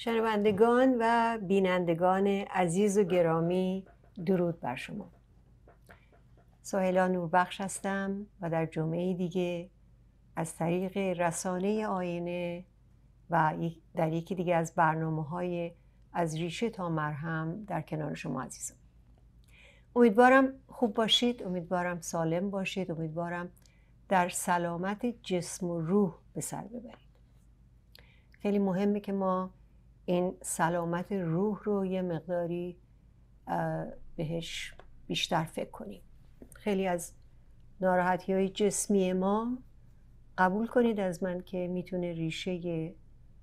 شنوندگان و بینندگان عزیز و گرامی درود بر شما سهیلا نوربخش هستم و در جمعه دیگه از طریق رسانه آینه و در یکی دیگه از برنامه های از ریشه تا مرهم در کنار شما عزیزم امیدوارم خوب باشید امیدوارم سالم باشید امیدوارم در سلامت جسم و روح به سر ببرید خیلی مهمه که ما این سلامت روح رو یه مقداری بهش بیشتر فکر کنیم خیلی از ناراحتی های جسمی ما قبول کنید از من که میتونه ریشه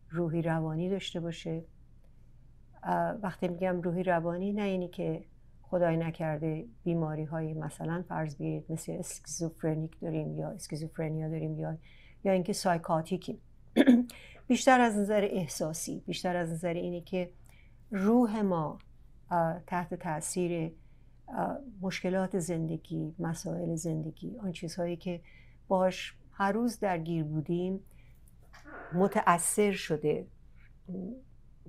روحی روانی داشته باشه وقتی میگم روحی روانی نه اینی که خدای نکرده بیماری های مثلا فرض بگیرید مثل اسکیزوفرنیک داریم یا اسکیزوفرنیا داریم یا یا اینکه سایکاتیکی بیشتر از نظر احساسی بیشتر از نظر اینه که روح ما تحت تاثیر مشکلات زندگی مسائل زندگی آن چیزهایی که باش هر روز درگیر بودیم متأثر شده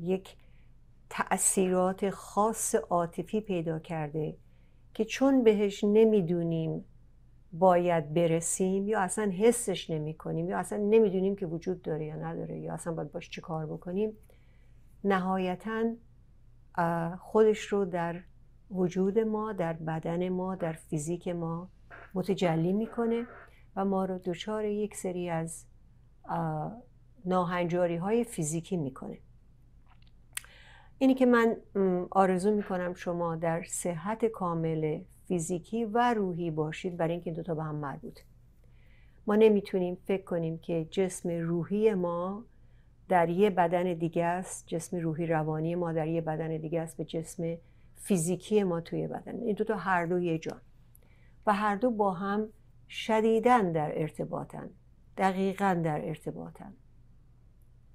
یک تاثیرات خاص عاطفی پیدا کرده که چون بهش نمیدونیم باید برسیم یا اصلا حسش نمی کنیم یا اصلا نمیدونیم که وجود داره یا نداره یا اصلا باید باش چه کار بکنیم نهایتا خودش رو در وجود ما در بدن ما در فیزیک ما متجلی میکنه و ما رو دچار یک سری از ناهنجاری های فیزیکی میکنه اینی که من آرزو میکنم شما در صحت کامل فیزیکی و روحی باشید برای اینکه این دوتا به هم مربوطه ما نمیتونیم فکر کنیم که جسم روحی ما در یه بدن دیگه است جسم روحی روانی ما در یه بدن دیگه است به جسم فیزیکی ما توی بدن این دوتا هر دو یه جان و هر دو با هم شدیدن در ارتباطن دقیقا در ارتباطن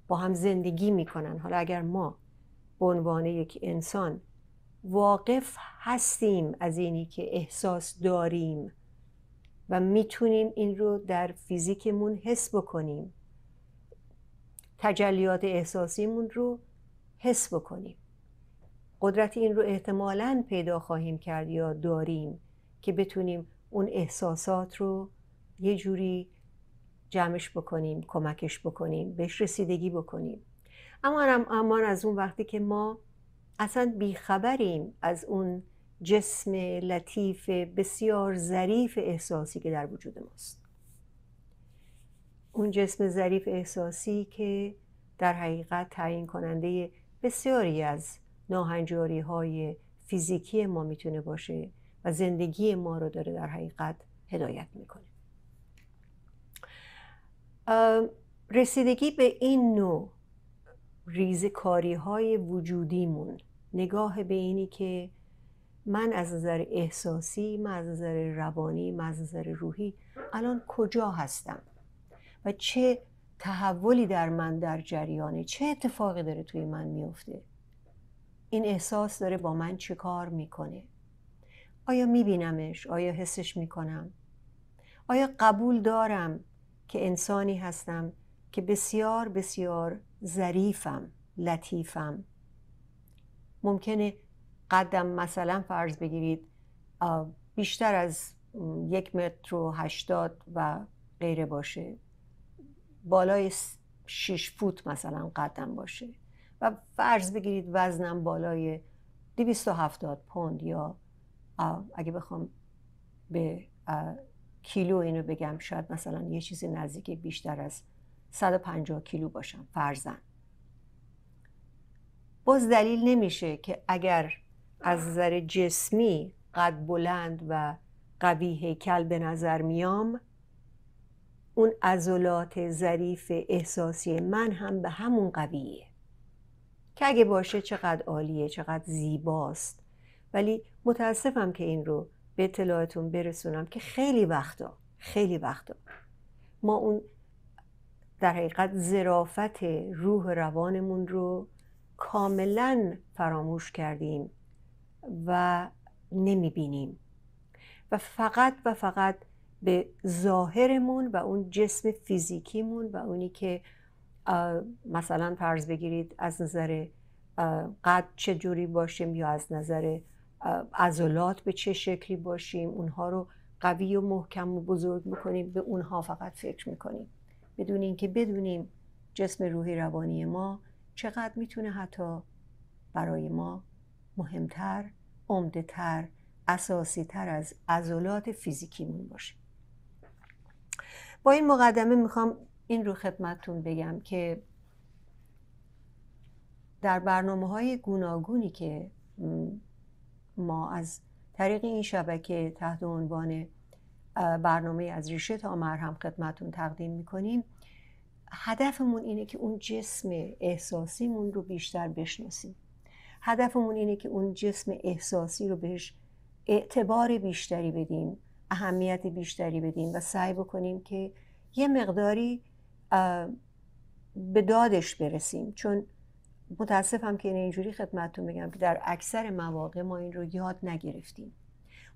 با هم زندگی میکنن حالا اگر ما به عنوان یک انسان واقف هستیم از اینی که احساس داریم و میتونیم این رو در فیزیکمون حس بکنیم تجلیات احساسیمون رو حس بکنیم قدرت این رو احتمالا پیدا خواهیم کرد یا داریم که بتونیم اون احساسات رو یه جوری جمعش بکنیم کمکش بکنیم بهش رسیدگی بکنیم اما اما از اون وقتی که ما اصلا بیخبریم از اون جسم لطیف بسیار ظریف احساسی که در وجود ماست اون جسم ظریف احساسی که در حقیقت تعیین کننده بسیاری از ناهنجاری های فیزیکی ما میتونه باشه و زندگی ما رو داره در حقیقت هدایت میکنه رسیدگی به این نوع ریزکاری های وجودیمون نگاه به اینی که من از نظر احساسی من از نظر روانی من از نظر روحی الان کجا هستم و چه تحولی در من در جریانه چه اتفاقی داره توی من میفته این احساس داره با من چه کار میکنه آیا میبینمش آیا حسش میکنم آیا قبول دارم که انسانی هستم که بسیار بسیار ظریفم لطیفم ممکنه قدم مثلا فرض بگیرید بیشتر از یک متر و هشتاد و غیره باشه بالای شیش فوت مثلا قدم باشه و فرض بگیرید وزنم بالای 270 پوند یا اگه بخوام به کیلو اینو بگم شاید مثلا یه چیزی نزدیک بیشتر از 150 کیلو باشم فرزن باز دلیل نمیشه که اگر از نظر جسمی قد بلند و قوی هیکل به نظر میام اون عضلات ظریف احساسی من هم به همون قویه که اگه باشه چقدر عالیه چقدر زیباست ولی متاسفم که این رو به اطلاعتون برسونم که خیلی وقتا خیلی وقتا ما اون در حقیقت زرافت روح روانمون رو کاملا فراموش کردیم و بینیم و فقط و فقط به ظاهرمون و اون جسم فیزیکیمون و اونی که مثلا فرض بگیرید از نظر قد چه جوری باشیم یا از نظر عضلات به چه شکلی باشیم اونها رو قوی و محکم و بزرگ میکنیم به اونها فقط فکر میکنیم بدون اینکه بدونیم جسم روحی روانی ما چقدر میتونه حتی برای ما مهمتر عمدهتر، اساسیتر از عضلات فیزیکیمون باشه با این مقدمه میخوام این رو خدمتتون بگم که در برنامه های گوناگونی که ما از طریق این شبکه تحت عنوان برنامه از ریشه تا مرهم خدمتون تقدیم میکنیم هدفمون اینه که اون جسم احساسیمون رو بیشتر بشناسیم هدفمون اینه که اون جسم احساسی رو بهش اعتبار بیشتری بدیم اهمیت بیشتری بدیم و سعی بکنیم که یه مقداری به دادش برسیم چون متاسفم که اینجوری خدمتتون بگم که در اکثر مواقع ما این رو یاد نگرفتیم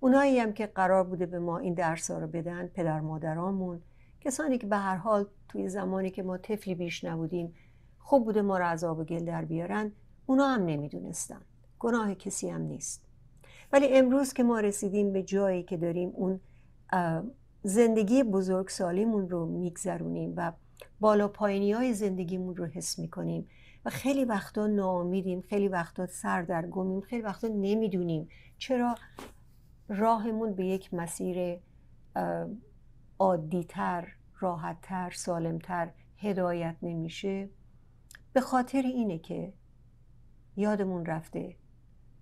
اونایی هم که قرار بوده به ما این درس ها رو بدن پدر مادرامون کسانی که به هر حال توی زمانی که ما طفلی بیش نبودیم خوب بوده ما رو از آب و گل در بیارن اونا هم نمیدونستن گناه کسی هم نیست ولی امروز که ما رسیدیم به جایی که داریم اون زندگی بزرگ سالیمون رو میگذرونیم و بالا پایینی های زندگیمون رو حس میکنیم و خیلی وقتا ناامیدیم خیلی وقتا سردرگمیم خیلی وقتا نمیدونیم چرا راهمون به یک مسیر عادیتر راحتتر سالمتر هدایت نمیشه به خاطر اینه که یادمون رفته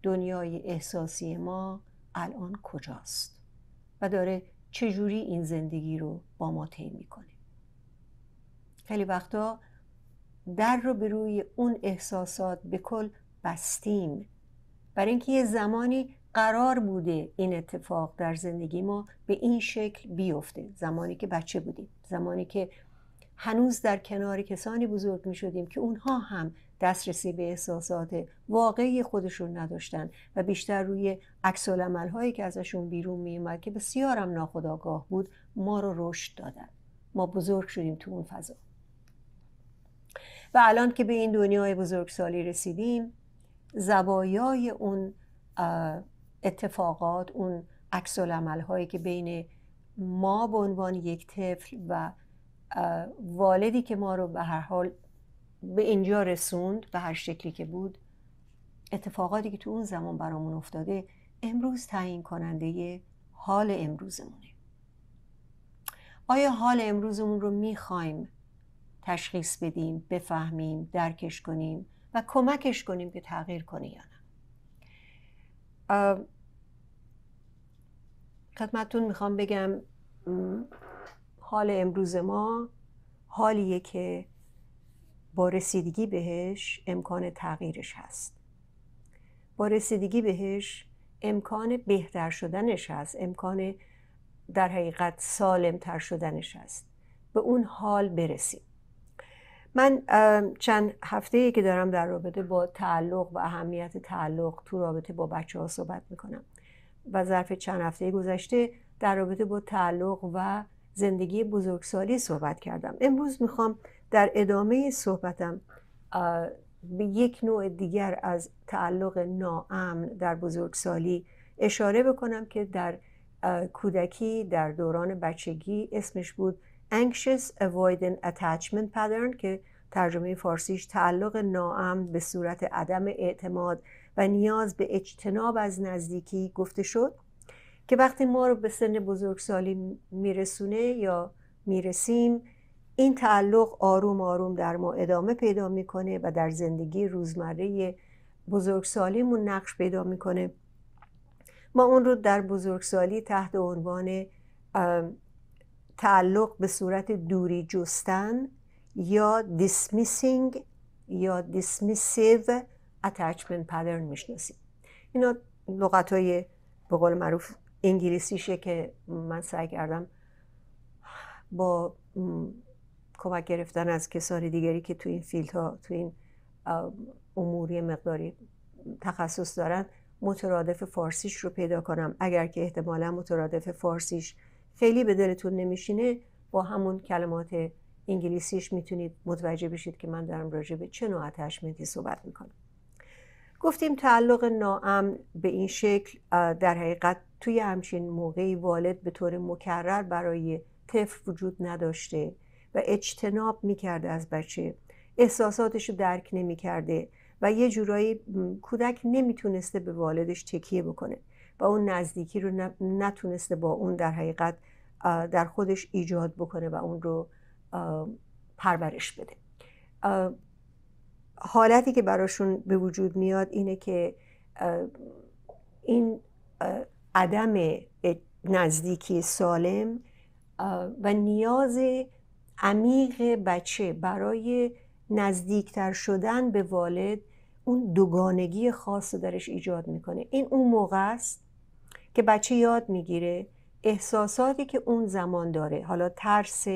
دنیای احساسی ما الان کجاست و داره چجوری این زندگی رو با ما طی میکنه خیلی وقتا در رو به روی اون احساسات به کل بستیم برای اینکه یه زمانی قرار بوده این اتفاق در زندگی ما به این شکل بیفته زمانی که بچه بودیم زمانی که هنوز در کنار کسانی بزرگ می شدیم که اونها هم دسترسی به احساسات واقعی خودشون نداشتن و بیشتر روی عکس هایی که ازشون بیرون می اومد که بسیار هم ناخودآگاه بود ما رو رشد دادن ما بزرگ شدیم تو اون فضا و الان که به این دنیای بزرگسالی رسیدیم زوایای اون اتفاقات اون عکس هایی که بین ما به عنوان یک طفل و والدی که ما رو به هر حال به اینجا رسوند به هر شکلی که بود اتفاقاتی که تو اون زمان برامون افتاده امروز تعیین کننده حال امروزمونه آیا حال امروزمون رو میخوایم تشخیص بدیم بفهمیم درکش کنیم و کمکش کنیم که تغییر کنه یا نه خدمتون میخوام بگم حال امروز ما حالیه که با رسیدگی بهش امکان تغییرش هست با رسیدگی بهش امکان بهتر شدنش هست امکان در حقیقت سالمتر شدنش هست به اون حال برسید من چند هفته ای که دارم در رابطه با تعلق و اهمیت تعلق تو رابطه با بچه ها صحبت میکنم و ظرف چند هفته گذشته در رابطه با تعلق و زندگی بزرگسالی صحبت کردم امروز میخوام در ادامه صحبتم به یک نوع دیگر از تعلق ناامن در بزرگسالی اشاره بکنم که در کودکی در دوران بچگی اسمش بود anxious avoidant attachment pattern که ترجمه فارسیش تعلق ناامن به صورت عدم اعتماد و نیاز به اجتناب از نزدیکی گفته شد که وقتی ما رو به سن بزرگسالی میرسونه یا میرسیم این تعلق آروم آروم در ما ادامه پیدا میکنه و در زندگی روزمره بزرگسالیمون نقش پیدا میکنه ما اون رو در بزرگسالی تحت عنوان تعلق به صورت دوری جستن یا دیسمیسینگ یا دیسمیسیو اتچمنت پترن میشناسیم اینا لغت های به قول معروف انگلیسیشه که من سعی کردم با کمک گرفتن از کسان دیگری که تو این فیلد ها تو این اموری مقداری تخصص دارن مترادف فارسیش رو پیدا کنم اگر که احتمالا مترادف فارسیش خیلی به دلتون نمیشینه با همون کلمات انگلیسیش میتونید متوجه بشید که من دارم راجع به چه نوع آتشمندی صحبت میکنم گفتیم تعلق ناامن به این شکل در حقیقت توی همچین موقعی والد به طور مکرر برای طفل وجود نداشته و اجتناب میکرده از بچه احساساتش رو درک نمیکرده و یه جورایی کودک نمیتونسته به والدش تکیه بکنه و اون نزدیکی رو نتونسته با اون در حقیقت در خودش ایجاد بکنه و اون رو پرورش بده حالتی که براشون به وجود میاد اینه که این عدم نزدیکی سالم و نیاز عمیق بچه برای نزدیکتر شدن به والد اون دوگانگی خاص رو درش ایجاد میکنه این اون موقع است که بچه یاد میگیره احساساتی که اون زمان داره حالا ترس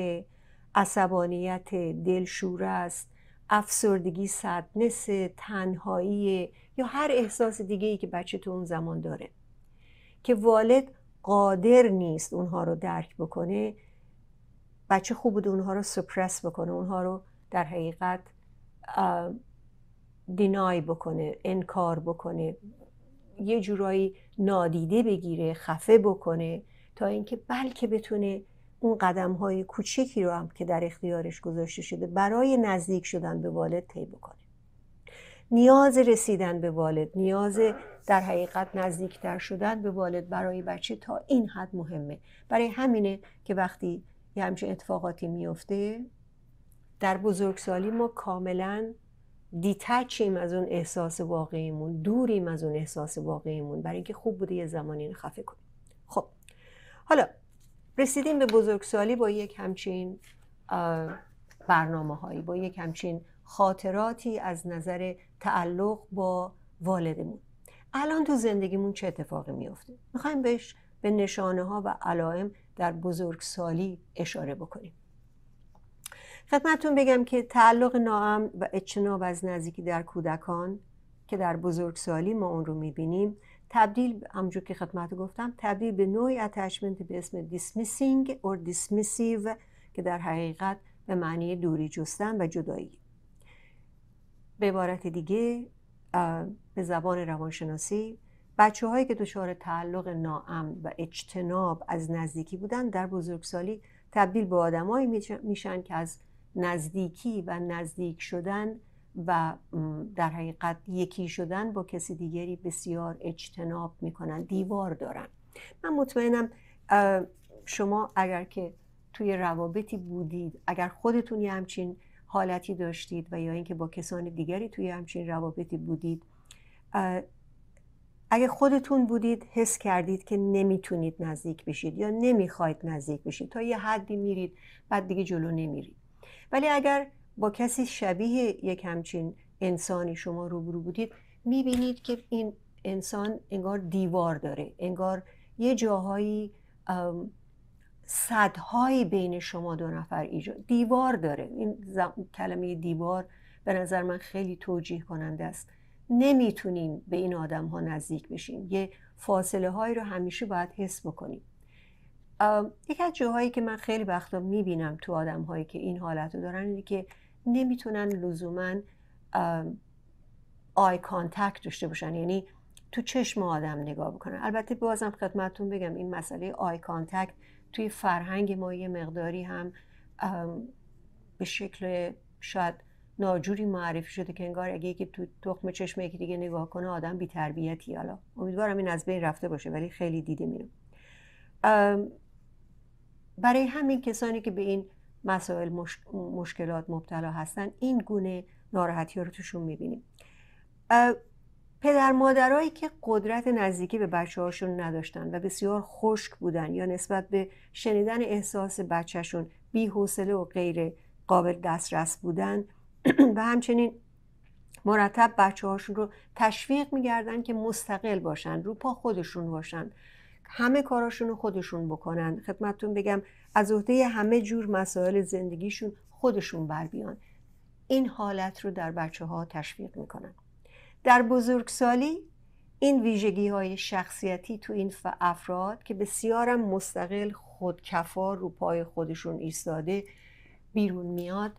عصبانیت دلشوره است افسردگی سدنس تنهایی یا هر احساس دیگه ای که بچه تو اون زمان داره که والد قادر نیست اونها رو درک بکنه بچه خوب بود اونها رو سپرس بکنه اونها رو در حقیقت دینای بکنه انکار بکنه یه جورایی نادیده بگیره خفه بکنه تا اینکه بلکه بتونه اون قدم های کوچکی رو هم که در اختیارش گذاشته شده برای نزدیک شدن به والد طی بکنه نیاز رسیدن به والد نیاز در حقیقت نزدیکتر شدن به والد برای بچه تا این حد مهمه برای همینه که وقتی یه همچین اتفاقاتی میفته در بزرگسالی ما کاملا دیتچیم از اون احساس واقعیمون دوریم از اون احساس واقعیمون برای اینکه خوب بوده یه زمانی رو خفه کنیم خب حالا رسیدیم به بزرگسالی با یک همچین برنامه هایی با یک همچین خاطراتی از نظر تعلق با والدمون الان تو زندگیمون چه اتفاقی میفته میخوایم بهش به نشانه ها و علائم در بزرگسالی اشاره بکنیم خدمتون بگم که تعلق ناام و اجتناب از نزدیکی در کودکان که در بزرگسالی ما اون رو میبینیم تبدیل همجور که خدمت گفتم تبدیل به نوعی اتچمنت به اسم دیسمیسینگ اور دیسمیسیو که در حقیقت به معنی دوری جستن و جدایی به عبارت دیگه به زبان روانشناسی بچه هایی که دچار تعلق ناامن و اجتناب از نزدیکی بودن در بزرگسالی تبدیل به آدمایی میشن که از نزدیکی و نزدیک شدن و در حقیقت یکی شدن با کسی دیگری بسیار اجتناب میکنن دیوار دارن من مطمئنم شما اگر که توی روابطی بودید اگر خودتون یه همچین حالتی داشتید و یا اینکه با کسان دیگری توی همچین روابطی بودید اگه خودتون بودید حس کردید که نمیتونید نزدیک بشید یا نمیخواید نزدیک بشید تا یه حدی میرید بعد دیگه جلو نمیرید ولی اگر با کسی شبیه یک همچین انسانی شما روبرو بودید میبینید که این انسان انگار دیوار داره انگار یه جاهایی صدهایی بین شما دو نفر ایجاد دیوار داره این کلمه دیوار به نظر من خیلی توجیه کننده است نمیتونیم به این آدم ها نزدیک بشیم یه فاصله هایی رو همیشه باید حس بکنیم یکی از جاهایی که من خیلی وقتا میبینم تو آدم هایی که این حالت رو دارن اینه که نمیتونن لزوما آی کانتکت داشته باشن یعنی تو چشم آدم نگاه بکنن البته بازم خدمتتون بگم این مسئله آی کانتکت توی فرهنگ ما یه مقداری هم به شکل شاید ناجوری معرفی شده که انگار اگه یکی تو تخم چشم یکی دیگه نگاه کنه آدم بی تربیتی حالا امیدوارم این از بین رفته باشه ولی خیلی دیده برای همین کسانی که به این مسائل مشکلات مبتلا هستن این گونه ناراحتی رو توشون میبینیم پدر مادرایی که قدرت نزدیکی به بچه هاشون نداشتن و بسیار خشک بودن یا نسبت به شنیدن احساس بچهشون بی حوصله و غیر قابل دسترس بودن و همچنین مرتب بچه هاشون رو تشویق میگردن که مستقل باشن رو پا خودشون باشن همه کاراشون رو خودشون بکنن خدمتتون بگم از عهده همه جور مسائل زندگیشون خودشون بر بیان این حالت رو در بچه ها تشویق میکنن در بزرگسالی این ویژگی های شخصیتی تو این افراد که بسیارم مستقل خودکفا رو پای خودشون ایستاده بیرون میاد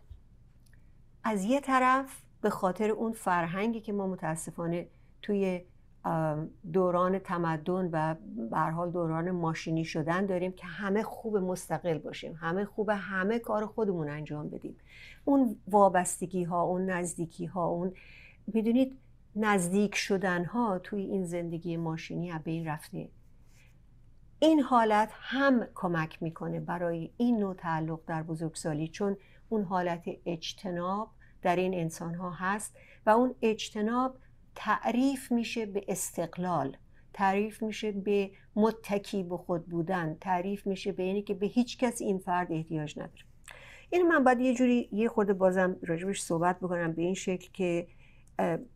از یه طرف به خاطر اون فرهنگی که ما متاسفانه توی دوران تمدن و به حال دوران ماشینی شدن داریم که همه خوب مستقل باشیم همه خوب همه کار خودمون انجام بدیم اون وابستگی ها اون نزدیکی ها اون میدونید نزدیک شدن ها توی این زندگی ماشینی به این رفته این حالت هم کمک میکنه برای این نوع تعلق در بزرگسالی چون اون حالت اجتناب در این انسان ها هست و اون اجتناب تعریف میشه به استقلال تعریف میشه به متکی به خود بودن تعریف میشه به اینی که به هیچ کس این فرد احتیاج نداره این من بعد یه جوری یه خورده بازم راجبش صحبت بکنم به این شکل که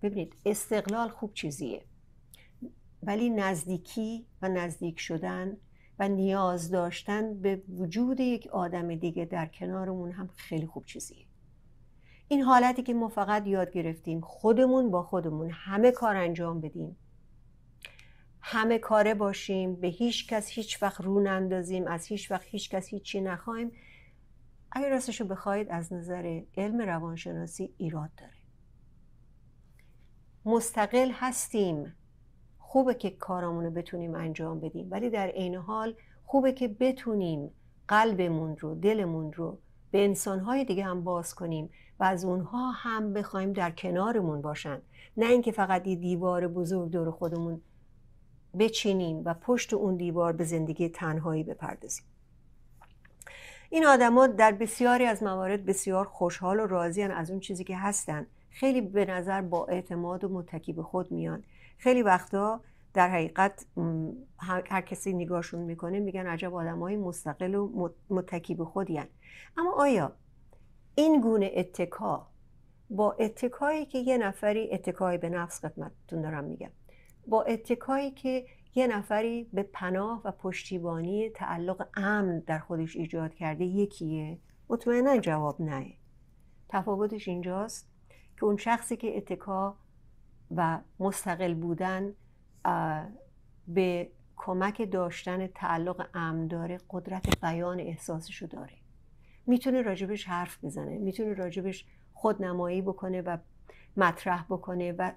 ببینید استقلال خوب چیزیه ولی نزدیکی و نزدیک شدن و نیاز داشتن به وجود یک آدم دیگه در کنارمون هم خیلی خوب چیزیه این حالتی که ما فقط یاد گرفتیم خودمون با خودمون همه کار انجام بدیم همه کاره باشیم به هیچ کس هیچ وقت رو نندازیم از هیچ وقت هیچ کس هیچی نخواهیم اگر راستشو بخواید از نظر علم روانشناسی ایراد داره مستقل هستیم خوبه که کارامون رو بتونیم انجام بدیم ولی در عین حال خوبه که بتونیم قلبمون رو دلمون رو به انسانهای دیگه هم باز کنیم و از اونها هم بخوایم در کنارمون باشن نه اینکه فقط یه دیوار بزرگ دور خودمون بچینیم و پشت اون دیوار به زندگی تنهایی بپردازیم این آدما در بسیاری از موارد بسیار خوشحال و راضیان از اون چیزی که هستن خیلی به نظر با اعتماد و متکی به خود میان خیلی وقتا در حقیقت هر کسی نگاهشون میکنه میگن عجب آدم های مستقل و متکی به خودی اما آیا این گونه اتکا با اتکایی که یه نفری اتکای به نفس خدمتتون دارم میگم با اتکایی که یه نفری به پناه و پشتیبانی تعلق امن در خودش ایجاد کرده یکیه مطمئنا جواب نه تفاوتش اینجاست که اون شخصی که اتکا و مستقل بودن به کمک داشتن تعلق داره قدرت بیان احساسشو داره میتونه راجبش حرف بزنه میتونه راجبش خودنمایی بکنه و مطرح بکنه و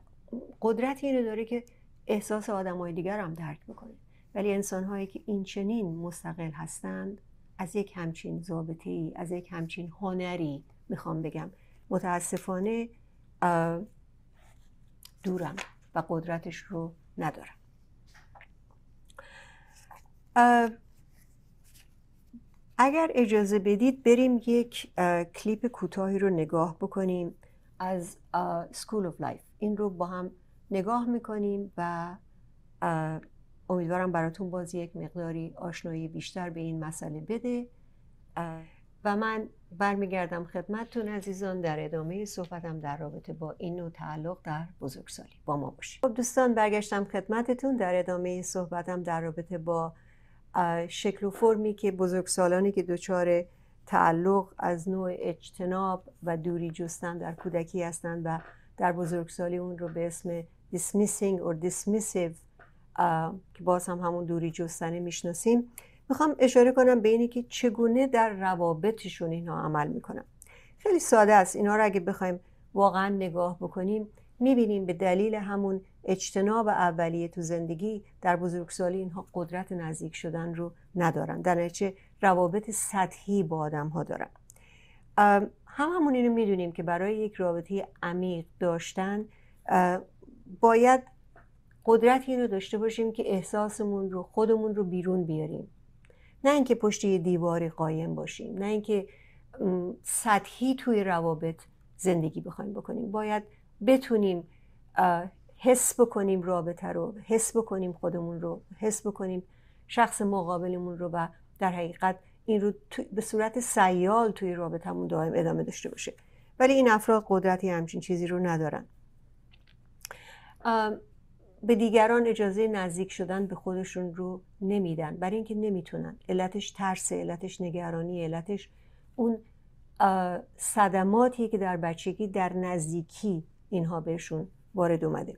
قدرتی اینو داره که احساس آدمای دیگر هم درک بکنه ولی انسانهایی که این چنین مستقل هستند از یک همچین ضابطه ای از یک همچین هنری میخوام بگم متاسفانه دورم و قدرتش رو ندارم اگر اجازه بدید بریم یک کلیپ کوتاهی رو نگاه بکنیم از سکول of لایف این رو با هم نگاه میکنیم و امیدوارم براتون باز یک مقداری آشنایی بیشتر به این مسئله بده و من برمیگردم خدمتتون عزیزان در ادامه صحبتم در رابطه با این نوع تعلق در بزرگسالی با ما باشید خب دوستان برگشتم خدمتتون در ادامه صحبتم در رابطه با شکل و فرمی که بزرگسالانی که دچار تعلق از نوع اجتناب و دوری جستن در کودکی هستند و در بزرگسالی اون رو به اسم dismissing or dismissive که باز هم همون دوری جستنه میشناسیم میخوام اشاره کنم به اینی که چگونه در روابطشون اینا عمل میکنن خیلی ساده است اینا رو اگه بخوایم واقعا نگاه بکنیم میبینیم به دلیل همون اجتناب اولیه تو زندگی در بزرگسالی اینها قدرت نزدیک شدن رو ندارن در نتیجه روابط سطحی با آدم ها دارن هم همون اینو میدونیم که برای یک رابطه عمیق داشتن باید قدرت این رو داشته باشیم که احساسمون رو خودمون رو بیرون بیاریم نه اینکه پشت یه دیواری قایم باشیم نه اینکه سطحی توی روابط زندگی بخوایم بکنیم باید بتونیم حس بکنیم رابطه رو حس بکنیم خودمون رو حس بکنیم شخص مقابلمون رو و در حقیقت این رو به صورت سیال توی رابطمون دائم ادامه داشته باشه ولی این افراد قدرتی همچین چیزی رو ندارن به دیگران اجازه نزدیک شدن به خودشون رو نمیدن برای اینکه نمیتونن علتش ترس علتش نگرانی علتش اون صدماتی که در بچگی در نزدیکی اینها بهشون وارد اومده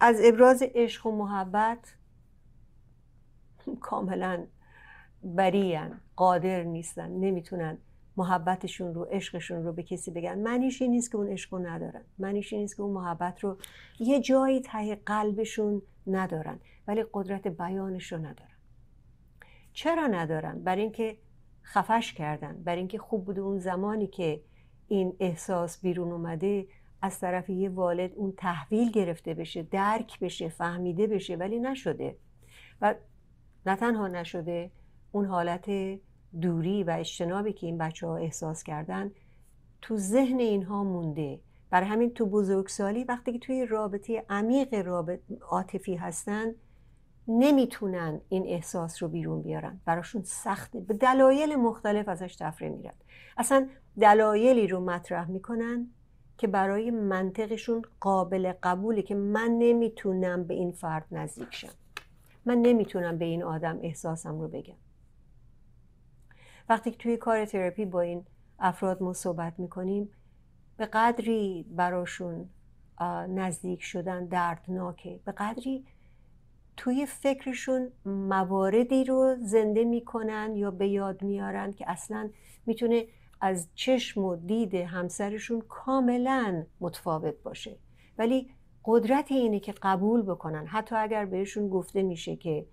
از ابراز عشق و محبت کاملا بریان قادر نیستن نمیتونن محبتشون رو عشقشون رو به کسی بگن معنیش این نیست که اون عشق رو ندارن معنیش این نیست که اون محبت رو یه جایی ته قلبشون ندارن ولی قدرت بیانش رو ندارن چرا ندارن برای اینکه خفش کردن برای اینکه خوب بوده اون زمانی که این احساس بیرون اومده از طرف یه والد اون تحویل گرفته بشه درک بشه فهمیده بشه ولی نشده و نه تنها نشده اون حالت دوری و اجتنابی که این بچه ها احساس کردن تو ذهن اینها مونده برای همین تو بزرگسالی وقتی که توی رابطه عمیق رابط عاطفی هستن نمیتونن این احساس رو بیرون بیارن براشون سخته به دلایل مختلف ازش تفره میرن اصلا دلایلی رو مطرح میکنن که برای منطقشون قابل قبوله که من نمیتونم به این فرد نزدیک شم من نمیتونم به این آدم احساسم رو بگم وقتی توی کار تراپی با این افراد ما صحبت میکنیم به قدری براشون نزدیک شدن دردناکه به قدری توی فکرشون مواردی رو زنده میکنن یا به یاد میارن که اصلا میتونه از چشم و دید همسرشون کاملا متفاوت باشه ولی قدرت اینه که قبول بکنن حتی اگر بهشون گفته میشه که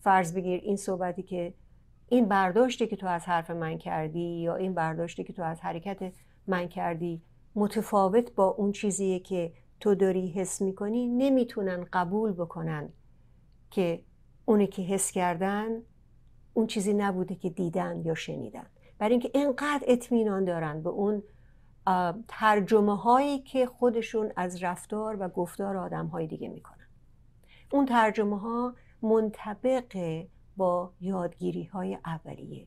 فرض بگیر این صحبتی که این برداشتی که تو از حرف من کردی یا این برداشتی که تو از حرکت من کردی متفاوت با اون چیزیه که تو داری حس میکنی نمیتونن قبول بکنن که اونی که حس کردن اون چیزی نبوده که دیدن یا شنیدن برای اینکه اینقدر اطمینان دارن به اون ترجمه هایی که خودشون از رفتار و گفتار آدم های دیگه میکنن اون ترجمه ها منطبق با یادگیری های اولیه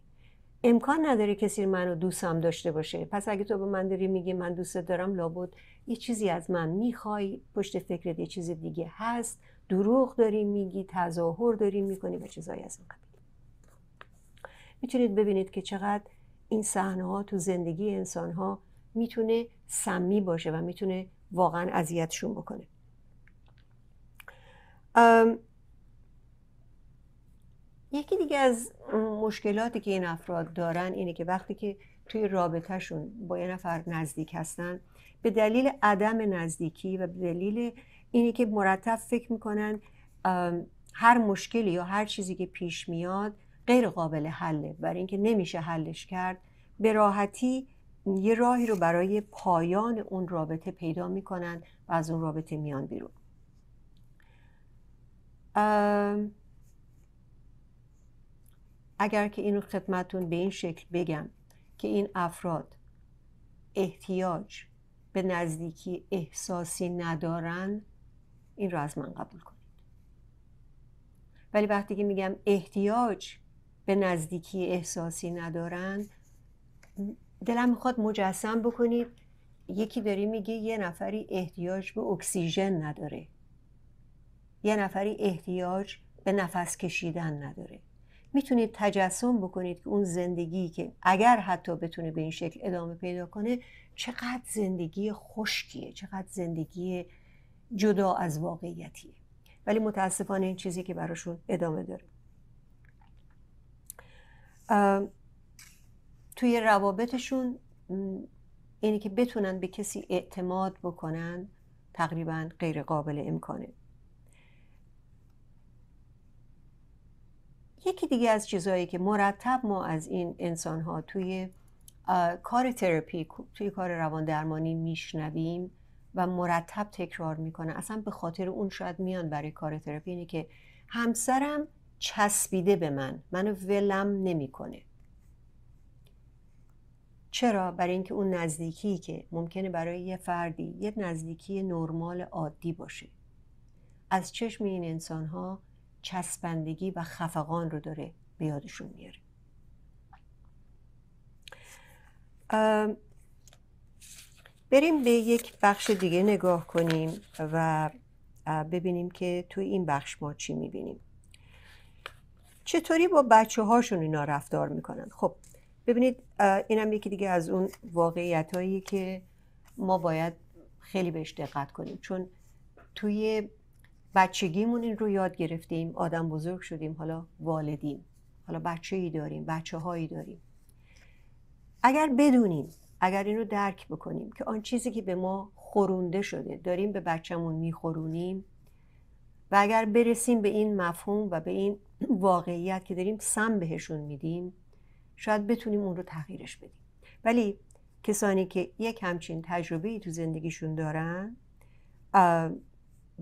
امکان نداره کسی منو دوستم داشته باشه پس اگه تو به من داری میگی من دوست دارم لابد یه چیزی از من میخوای پشت فکرت یه چیز دیگه هست دروغ داری میگی تظاهر داری میکنی و چیزایی از این قبیل میتونید ببینید که چقدر این صحنه ها تو زندگی انسان ها میتونه سمی باشه و میتونه واقعا اذیتشون بکنه یکی دیگه از مشکلاتی که این افراد دارن اینه که وقتی که توی رابطهشون با یه نفر نزدیک هستن به دلیل عدم نزدیکی و به دلیل اینه که مرتب فکر میکنن هر مشکلی یا هر چیزی که پیش میاد غیر قابل حله برای اینکه نمیشه حلش کرد به راحتی یه راهی رو برای پایان اون رابطه پیدا میکنن و از اون رابطه میان بیرون اگر که اینو خدمتون به این شکل بگم که این افراد احتیاج به نزدیکی احساسی ندارن این رو از من قبول کنید ولی وقتی که میگم احتیاج به نزدیکی احساسی ندارن دلم میخواد مجسم بکنید یکی داری میگه یه نفری احتیاج به اکسیژن نداره یه نفری احتیاج به نفس کشیدن نداره میتونید تجسم بکنید که اون زندگی که اگر حتی بتونه به این شکل ادامه پیدا کنه چقدر زندگی خشکیه چقدر زندگی جدا از واقعیتیه ولی متاسفانه این چیزی که براشون ادامه داره توی روابطشون اینی که بتونن به کسی اعتماد بکنن تقریبا غیر قابل امکانه یکی دیگه از چیزهایی که مرتب ما از این انسانها توی کار ترپی توی کار روان درمانی میشنویم و مرتب تکرار میکنه اصلا به خاطر اون شاید میان برای کار ترپی اینه که همسرم چسبیده به من منو ولم نمیکنه چرا برای اینکه اون نزدیکی که ممکنه برای یه فردی یه نزدیکی نرمال عادی باشه از چشم این انسان ها چسبندگی و خفقان رو داره به یادشون میاره بریم به یک بخش دیگه نگاه کنیم و ببینیم که توی این بخش ما چی میبینیم چطوری با بچه هاشون اینا رفتار میکنن خب ببینید اینم یکی دیگه از اون واقعیت هایی که ما باید خیلی بهش دقت کنیم چون توی بچگیمون این رو یاد گرفتیم آدم بزرگ شدیم حالا والدیم حالا بچه ای داریم بچه هایی داریم اگر بدونیم اگر این رو درک بکنیم که آن چیزی که به ما خورونده شده داریم به بچهمون میخورونیم و اگر برسیم به این مفهوم و به این واقعیت که داریم سم بهشون میدیم شاید بتونیم اون رو تغییرش بدیم ولی کسانی که یک همچین تجربه ای تو زندگیشون دارن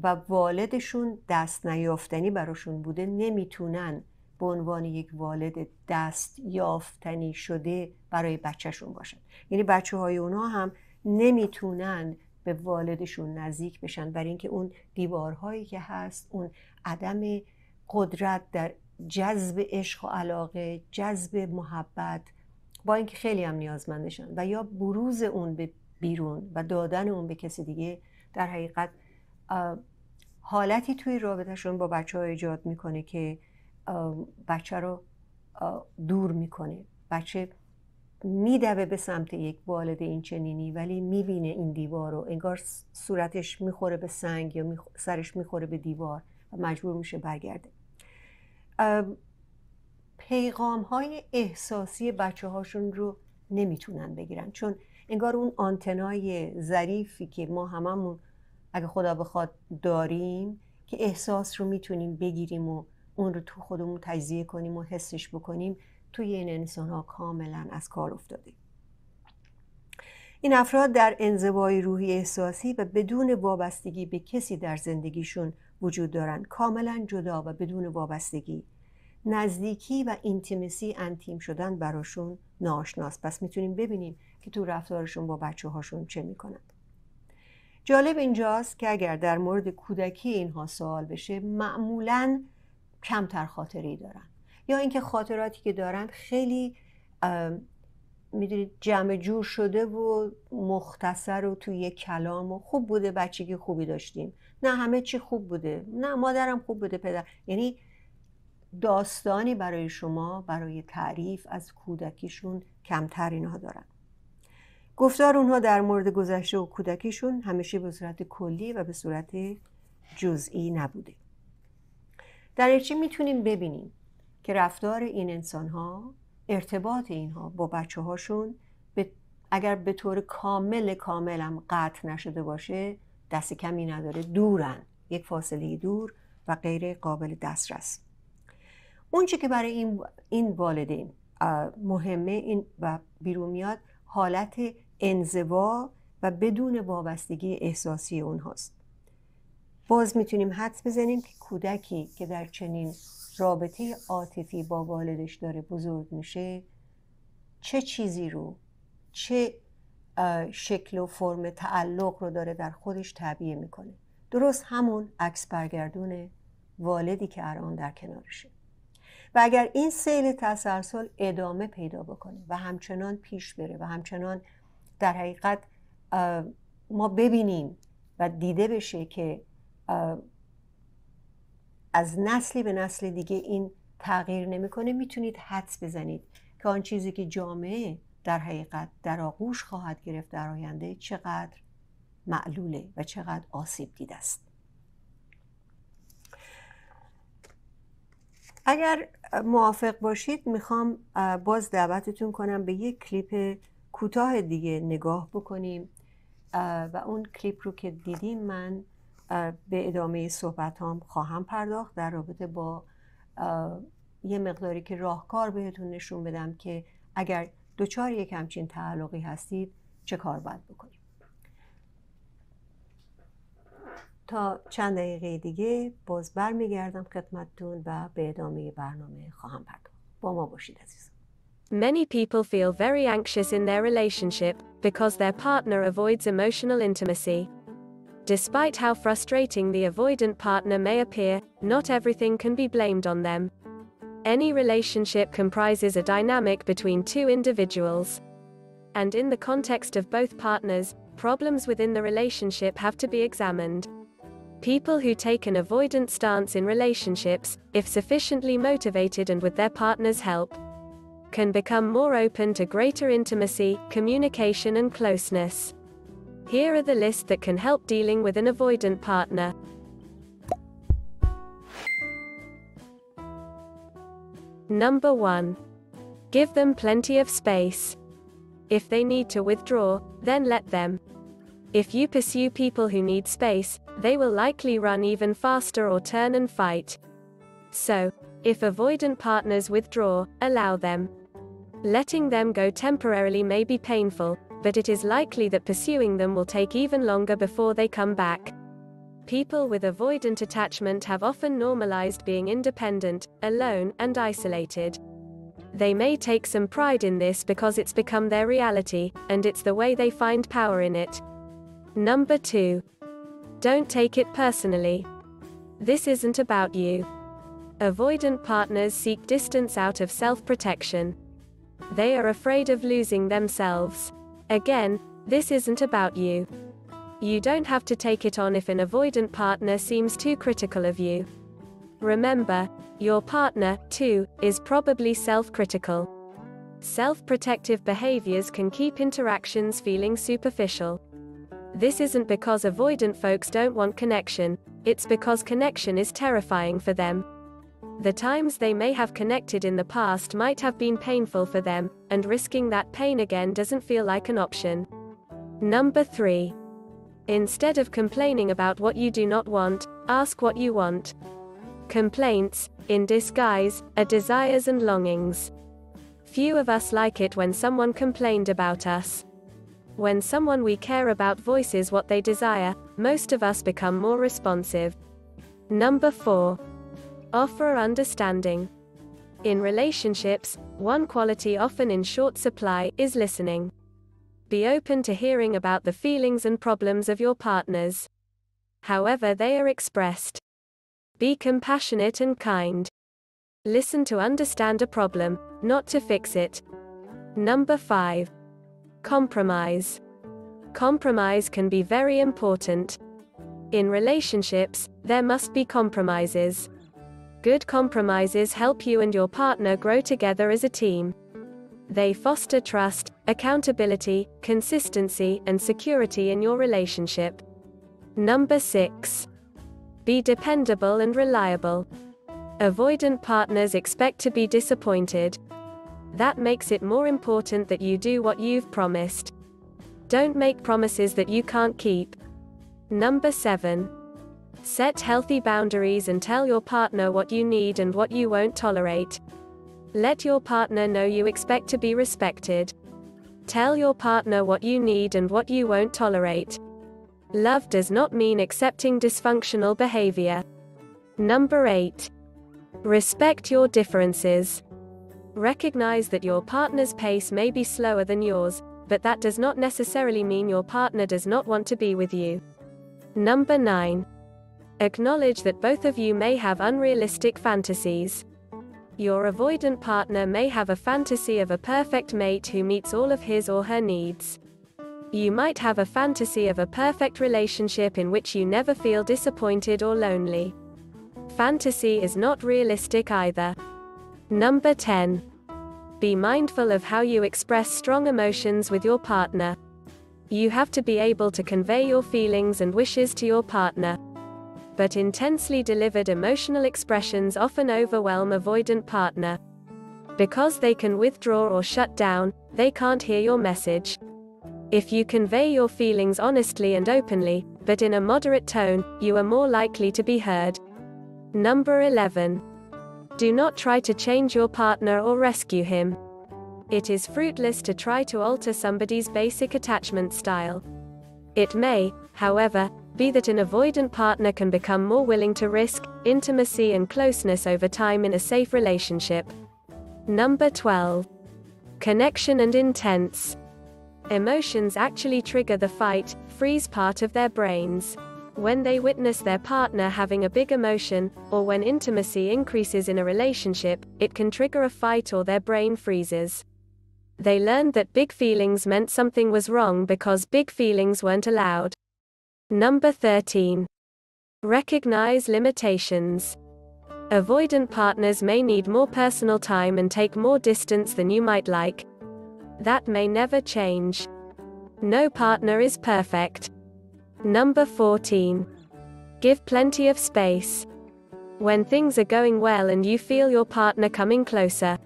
و والدشون دست نیافتنی براشون بوده نمیتونن به عنوان یک والد دست یافتنی شده برای بچهشون باشن یعنی بچه های اونا هم نمیتونن به والدشون نزدیک بشن برای اینکه اون دیوارهایی که هست اون عدم قدرت در جذب عشق و علاقه جذب محبت با اینکه خیلی هم نیازمندشن و یا بروز اون به بیرون و دادن اون به کسی دیگه در حقیقت حالتی توی رابطهشون با بچه ها ایجاد میکنه که بچه رو دور میکنه بچه میدوه به سمت یک والد این چنینی ولی میبینه این دیوار رو انگار صورتش میخوره به سنگ یا سرش میخوره به دیوار و مجبور میشه برگرده پیغام های احساسی بچه هاشون رو نمیتونن بگیرن چون انگار اون آنتنای ظریفی که ما هممون اگه خدا بخواد داریم که احساس رو میتونیم بگیریم و اون رو تو خودمون تجزیه کنیم و حسش بکنیم توی این انسان ها کاملا از کار افتاده این افراد در انزوای روحی احساسی و بدون وابستگی به کسی در زندگیشون وجود دارن کاملا جدا و بدون وابستگی نزدیکی و اینتیمسی انتیم شدن براشون ناشناس پس میتونیم ببینیم که تو رفتارشون با بچه هاشون چه میکنند جالب اینجاست که اگر در مورد کودکی اینها سوال بشه معمولا کمتر خاطری دارن یا اینکه خاطراتی که دارن خیلی میدونید جمع جور شده و مختصر و توی یک کلام و خوب بوده بچگی خوبی داشتیم نه همه چی خوب بوده نه مادرم خوب بوده پدر یعنی داستانی برای شما برای تعریف از کودکیشون کمتر اینها دارن گفتار اونها در مورد گذشته و کودکیشون همیشه به صورت کلی و به صورت جزئی نبوده در چی میتونیم ببینیم که رفتار این انسان ها ارتباط اینها با بچه هاشون اگر به طور کامل کامل هم قطع نشده باشه دست کمی نداره دورن یک فاصله دور و غیر قابل دسترس اونچه که برای این, این والدین مهمه این و بیرون میاد حالت انزوا و بدون وابستگی احساسی اونهاست باز میتونیم حدس بزنیم که کودکی که در چنین رابطه عاطفی با والدش داره بزرگ میشه چه چیزی رو چه شکل و فرم تعلق رو داره در خودش تعبیه میکنه درست همون عکس برگردون والدی که الان در کنارشه و اگر این سیل تسلسل ادامه پیدا بکنه و همچنان پیش بره و همچنان در حقیقت ما ببینیم و دیده بشه که از نسلی به نسل دیگه این تغییر نمیکنه میتونید حدس بزنید که آن چیزی که جامعه در حقیقت در آغوش خواهد گرفت در آینده چقدر معلوله و چقدر آسیب دیده است اگر موافق باشید میخوام باز دعوتتون کنم به یک کلیپ کوتاه دیگه نگاه بکنیم و اون کلیپ رو که دیدیم من به ادامه صحبت هم خواهم پرداخت در رابطه با یه مقداری که راهکار بهتون نشون بدم که اگر دوچار یک همچین تعلقی هستید چه کار باید بکنیم تا چند دقیقه دیگه باز برمیگردم خدمتتون و به ادامه برنامه خواهم پرداخت با ما باشید عزیزم Many people feel very anxious in their relationship because their partner avoids emotional intimacy. Despite how frustrating the avoidant partner may appear, not everything can be blamed on them. Any relationship comprises a dynamic between two individuals. And in the context of both partners, problems within the relationship have to be examined. People who take an avoidant stance in relationships, if sufficiently motivated and with their partner's help, can become more open to greater intimacy, communication, and closeness. Here are the list that can help dealing with an avoidant partner. Number 1. Give them plenty of space. If they need to withdraw, then let them. If you pursue people who need space, they will likely run even faster or turn and fight. So, if avoidant partners withdraw, allow them. Letting them go temporarily may be painful, but it is likely that pursuing them will take even longer before they come back. People with avoidant attachment have often normalized being independent, alone, and isolated. They may take some pride in this because it's become their reality, and it's the way they find power in it. Number 2. Don't take it personally. This isn't about you. Avoidant partners seek distance out of self protection. They are afraid of losing themselves. Again, this isn't about you. You don't have to take it on if an avoidant partner seems too critical of you. Remember, your partner, too, is probably self critical. Self protective behaviors can keep interactions feeling superficial. This isn't because avoidant folks don't want connection, it's because connection is terrifying for them, the times they may have connected in the past might have been painful for them, and risking that pain again doesn't feel like an option. Number 3. Instead of complaining about what you do not want, ask what you want. Complaints, in disguise, are desires and longings. Few of us like it when someone complained about us. When someone we care about voices what they desire, most of us become more responsive. Number 4 offer understanding. In relationships, one quality often in short supply is listening. Be open to hearing about the feelings and problems of your partners. However, they are expressed. Be compassionate and kind. Listen to understand a problem, not to fix it. Number 5. Compromise. Compromise can be very important. In relationships, there must be compromises. Good compromises help you and your partner grow together as a team. They foster trust, accountability, consistency, and security in your relationship. Number 6. Be dependable and reliable. Avoidant partners expect to be disappointed. That makes it more important that you do what you've promised. Don't make promises that you can't keep. Number 7. Set healthy boundaries and tell your partner what you need and what you won't tolerate. Let your partner know you expect to be respected. Tell your partner what you need and what you won't tolerate. Love does not mean accepting dysfunctional behavior. Number 8. Respect your differences. Recognize that your partner's pace may be slower than yours, but that does not necessarily mean your partner does not want to be with you. Number 9. Acknowledge that both of you may have unrealistic fantasies. Your avoidant partner may have a fantasy of a perfect mate who meets all of his or her needs. You might have a fantasy of a perfect relationship in which you never feel disappointed or lonely. Fantasy is not realistic either. Number 10. Be mindful of how you express strong emotions with your partner. You have to be able to convey your feelings and wishes to your partner but intensely delivered emotional expressions often overwhelm avoidant partner. Because they can withdraw or shut down, they can't hear your message. If you convey your feelings honestly and openly, but in a moderate tone, you are more likely to be heard. Number 11. Do not try to change your partner or rescue him. It is fruitless to try to alter somebody's basic attachment style. It may, however, be that an avoidant partner can become more willing to risk intimacy and closeness over time in a safe relationship. Number 12. Connection and intense Emotions actually trigger the fight, freeze part of their brains. When they witness their partner having a big emotion, or when intimacy increases in a relationship, it can trigger a fight or their brain freezes. They learned that big feelings meant something was wrong because big feelings weren't allowed. Number 13. Recognize limitations. Avoidant partners may need more personal time and take more distance than you might like. That may never change. No partner is perfect. Number 14. Give plenty of space. When things are going well and you feel your partner coming closer,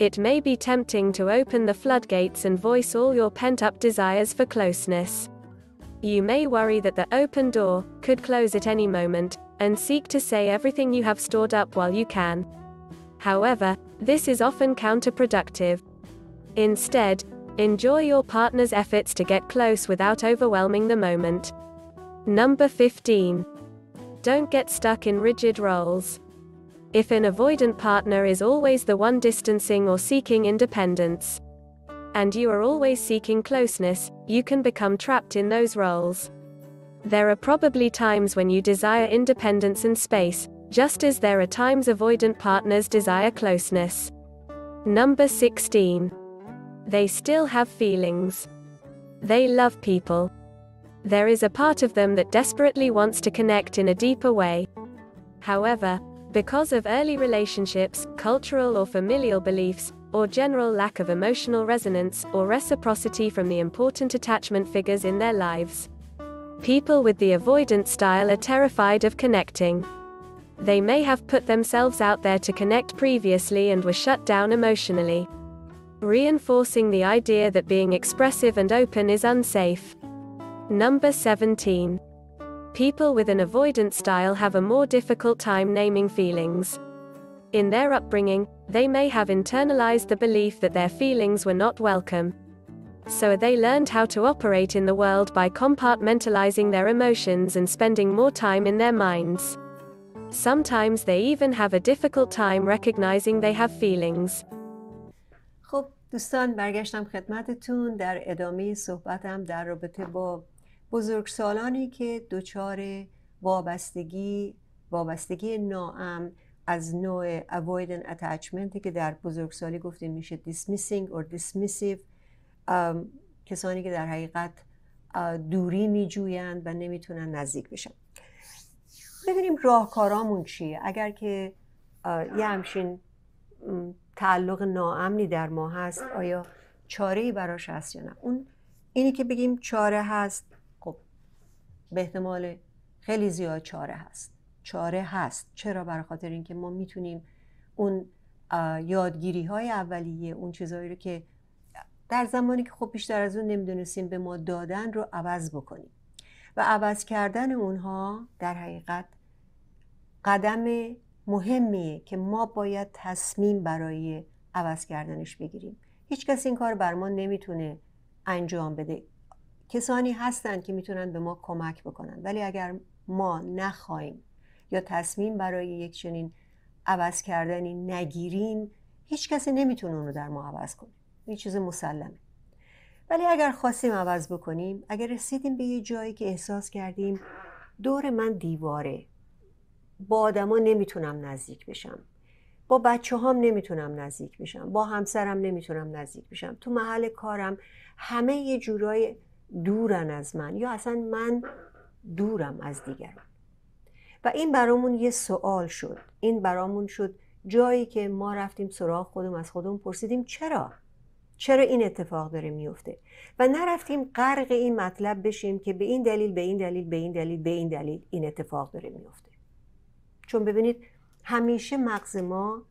it may be tempting to open the floodgates and voice all your pent up desires for closeness you may worry that the open door could close at any moment, and seek to say everything you have stored up while you can. However, this is often counterproductive. Instead, enjoy your partner's efforts to get close without overwhelming the moment. Number 15. Don't get stuck in rigid roles. If an avoidant partner is always the one distancing or seeking independence, and you are always seeking closeness, you can become trapped in those roles. There are probably times when you desire independence and space, just as there are times avoidant partners desire closeness. Number 16. They still have feelings. They love people. There is a part of them that desperately wants to connect in a deeper way. However, because of early relationships, cultural or familial beliefs, or general lack of emotional resonance or reciprocity from the important attachment figures in their lives. People with the avoidance style are terrified of connecting. They may have put themselves out there to connect previously and were shut down emotionally. Reinforcing the idea that being expressive and open is unsafe. Number 17. People with an avoidance style have a more difficult time naming feelings. In their upbringing, they may have internalized the belief that their feelings were not welcome. So they learned how to operate in the world by compartmentalizing their emotions and spending more time in their minds. Sometimes they even have a difficult time recognizing they have feelings. خب دوستان برگشتم خدمتتون در ادامه صحبتم در رابطه با بزرگسالانی که دچار وابستگی وابستگی ناام از نوع avoidant attachment که در بزرگسالی گفتیم میشه dismissing or dismissive کسانی که در حقیقت دوری میجویند و نمیتونن نزدیک بشن ببینیم راهکارامون چیه اگر که یه همچین تعلق ناامنی در ما هست آیا چاره ای براش هست یا نه اون اینی که بگیم چاره هست خب به احتمال خیلی زیاد چاره هست چاره هست چرا برای خاطر اینکه ما میتونیم اون یادگیری های اولیه اون چیزهایی رو که در زمانی که خب بیشتر از اون نمیدونستیم به ما دادن رو عوض بکنیم و عوض کردن اونها در حقیقت قدم مهمیه که ما باید تصمیم برای عوض کردنش بگیریم هیچ کس این کار بر ما نمیتونه انجام بده کسانی هستند که میتونن به ما کمک بکنن ولی اگر ما نخواهیم یا تصمیم برای یک چنین عوض کردنی نگیریم هیچ کسی نمیتونه رو در ما عوض کنه این چیز مسلمه ولی اگر خواستیم عوض بکنیم اگر رسیدیم به یه جایی که احساس کردیم دور من دیواره با آدما نمیتونم نزدیک بشم با بچه هم نمیتونم نزدیک بشم با همسرم نمیتونم نزدیک بشم تو محل کارم همه یه جورای دورن از من یا اصلا من دورم از دیگران و این برامون یه سوال شد این برامون شد جایی که ما رفتیم سراغ خودم از خودمون پرسیدیم چرا چرا این اتفاق داره میفته و نرفتیم غرق این مطلب بشیم که به این دلیل به این دلیل به این دلیل به این دلیل این اتفاق داره میفته چون ببینید همیشه مغز ما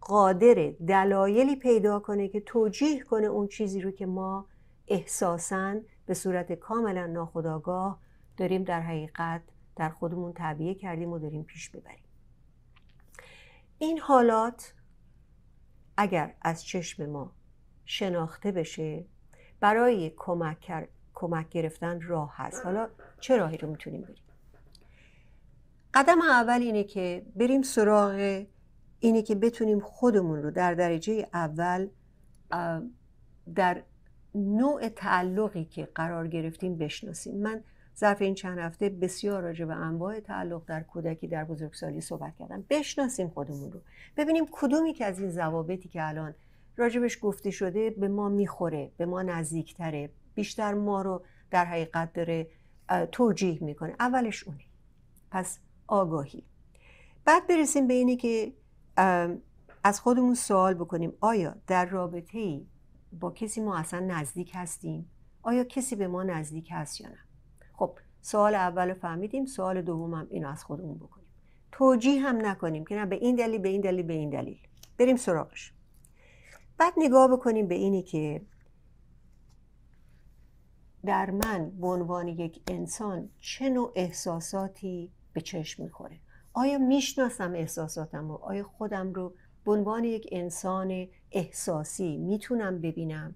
قادر دلایلی پیدا کنه که توجیه کنه اون چیزی رو که ما احساسا به صورت کاملا ناخودآگاه داریم در حقیقت در خودمون تعبیه کردیم و داریم پیش ببریم این حالات اگر از چشم ما شناخته بشه برای کمک, کمک گرفتن راه هست حالا چه راهی رو میتونیم بریم قدم اول اینه که بریم سراغ اینه که بتونیم خودمون رو در درجه اول در نوع تعلقی که قرار گرفتیم بشناسیم من ظرف این چند هفته بسیار راجع به انواع تعلق در کودکی در بزرگسالی صحبت کردم بشناسیم خودمون رو ببینیم کدومی که از این ضوابطی که الان راجبش گفته شده به ما میخوره به ما نزدیکتره بیشتر ما رو در حقیقت داره توجیه میکنه اولش اونه پس آگاهی بعد برسیم به اینه که از خودمون سوال بکنیم آیا در رابطه ای با کسی ما اصلا نزدیک هستیم آیا کسی به ما نزدیک هست یا نه خب سوال اول فهمیدیم سوال دومم اینو از خودمون بکنیم توجیه هم نکنیم که نه به این دلیل به این دلیل به این دلیل بریم سراغش بعد نگاه بکنیم به اینی که در من به عنوان یک انسان چه نوع احساساتی به چشم میخوره آیا میشناسم احساساتم رو؟ آیا خودم رو به عنوان یک انسان احساسی میتونم ببینم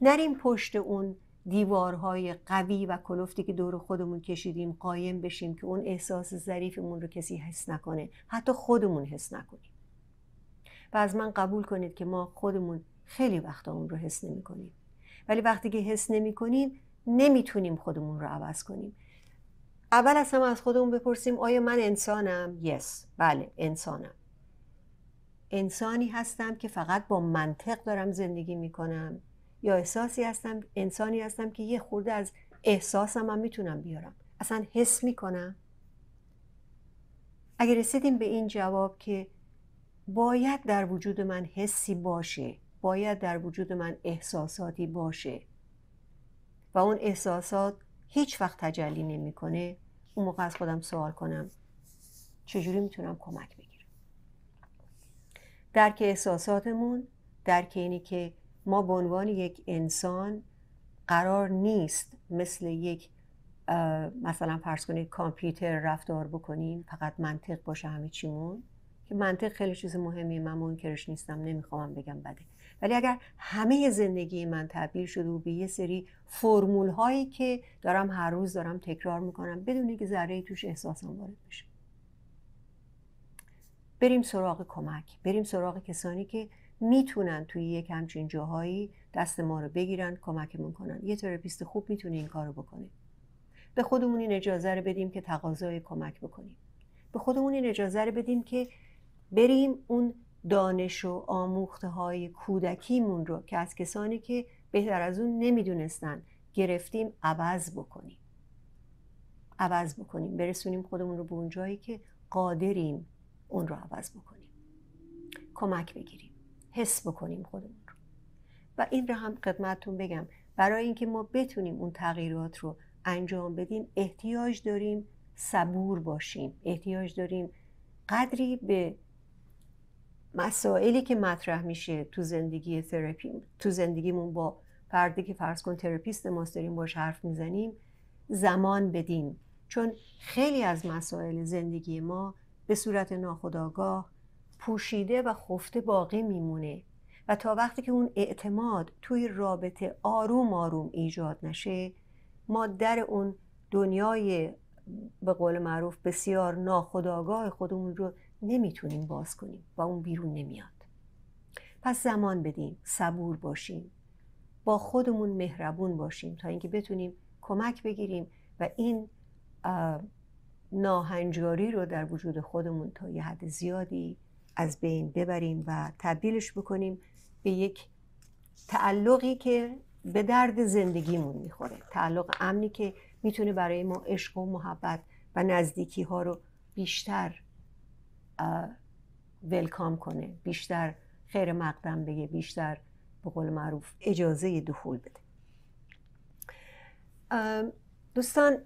نریم پشت اون دیوارهای قوی و کلفتی که دور خودمون کشیدیم قایم بشیم که اون احساس ظریفمون رو کسی حس نکنه حتی خودمون حس نکنیم و از من قبول کنید که ما خودمون خیلی وقتا اون رو حس نمی کنیم ولی وقتی که حس نمی کنیم نمیتونیم خودمون رو عوض کنیم اول از همه از خودمون بپرسیم آیا من انسانم؟ یس yes. بله انسانم انسانی هستم که فقط با منطق دارم زندگی می یا احساسی هستم انسانی هستم که یه خورده از احساسم هم میتونم بیارم اصلا حس میکنم اگر رسیدیم به این جواب که باید در وجود من حسی باشه باید در وجود من احساساتی باشه و اون احساسات هیچ وقت تجلی نمیکنه اون موقع از خودم سوال کنم چجوری میتونم کمک بگیرم درک احساساتمون درک اینی که ما به عنوان یک انسان قرار نیست مثل یک مثلا فرض کنید کامپیوتر رفتار بکنیم فقط منطق باشه همه چیمون که منطق خیلی چیز مهمی من منکرش نیستم نمیخوام بگم بده ولی اگر همه زندگی من تبدیل شده و به یه سری فرمول هایی که دارم هر روز دارم تکرار میکنم بدون اینکه ذره توش احساسم وارد بشه بریم سراغ کمک بریم سراغ کسانی که میتونن توی یک همچین جاهایی دست ما رو بگیرن کمکمون کنن یه تراپیست خوب میتونه این کارو بکنه به خودمون این اجازه رو بدیم که تقاضای کمک بکنیم به خودمون این اجازه رو بدیم که بریم اون دانش و آموخته های کودکیمون رو که از کسانی که بهتر از اون نمیدونستن گرفتیم عوض بکنیم عوض بکنیم برسونیم خودمون رو به اون جایی که قادریم اون رو عوض بکنیم کمک بگیریم حس بکنیم خودمون رو و این رو هم خدمتتون بگم برای اینکه ما بتونیم اون تغییرات رو انجام بدیم احتیاج داریم صبور باشیم احتیاج داریم قدری به مسائلی که مطرح میشه تو زندگی ترپی تو زندگیمون با فردی که فرض کن تراپیست ماست داریم باش حرف میزنیم زمان بدیم چون خیلی از مسائل زندگی ما به صورت ناخودآگاه پوشیده و خفته باقی میمونه و تا وقتی که اون اعتماد توی رابطه آروم آروم ایجاد نشه ما در اون دنیای به قول معروف بسیار ناخودآگاه خودمون رو نمیتونیم باز کنیم و اون بیرون نمیاد پس زمان بدیم صبور باشیم با خودمون مهربون باشیم تا اینکه بتونیم کمک بگیریم و این ناهنجاری رو در وجود خودمون تا یه حد زیادی از بین ببریم و تبدیلش بکنیم به یک تعلقی که به درد زندگیمون میخوره تعلق امنی که میتونه برای ما عشق و محبت و نزدیکی ها رو بیشتر ولکام کنه بیشتر خیر مقدم بگه بیشتر به قول معروف اجازه دخول بده دوستان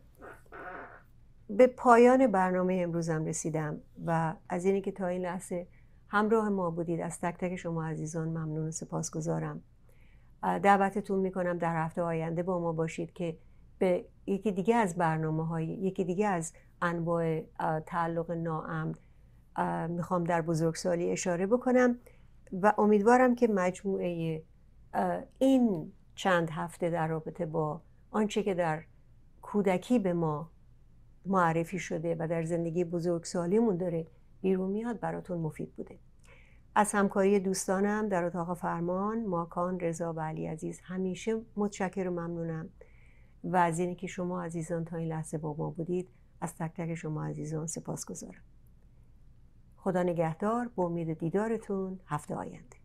به پایان برنامه امروزم رسیدم و از اینکه که تا این لحظه همراه ما بودید از تک تک شما عزیزان ممنون و سپاسگزارم دعوتتون میکنم در هفته آینده با ما باشید که به یکی دیگه از برنامه های یکی دیگه از انواع تعلق ناامن میخوام در بزرگسالی اشاره بکنم و امیدوارم که مجموعه این چند هفته در رابطه با آنچه که در کودکی به ما معرفی شده و در زندگی بزرگسالیمون داره بیرون میاد براتون مفید بوده از همکاری دوستانم در اتاق فرمان ماکان رضا و علی عزیز همیشه متشکر و ممنونم و از اینکه شما عزیزان تا این لحظه با ما بودید از تک تک شما عزیزان سپاس گذارم خدا نگهدار به امید دیدارتون هفته آینده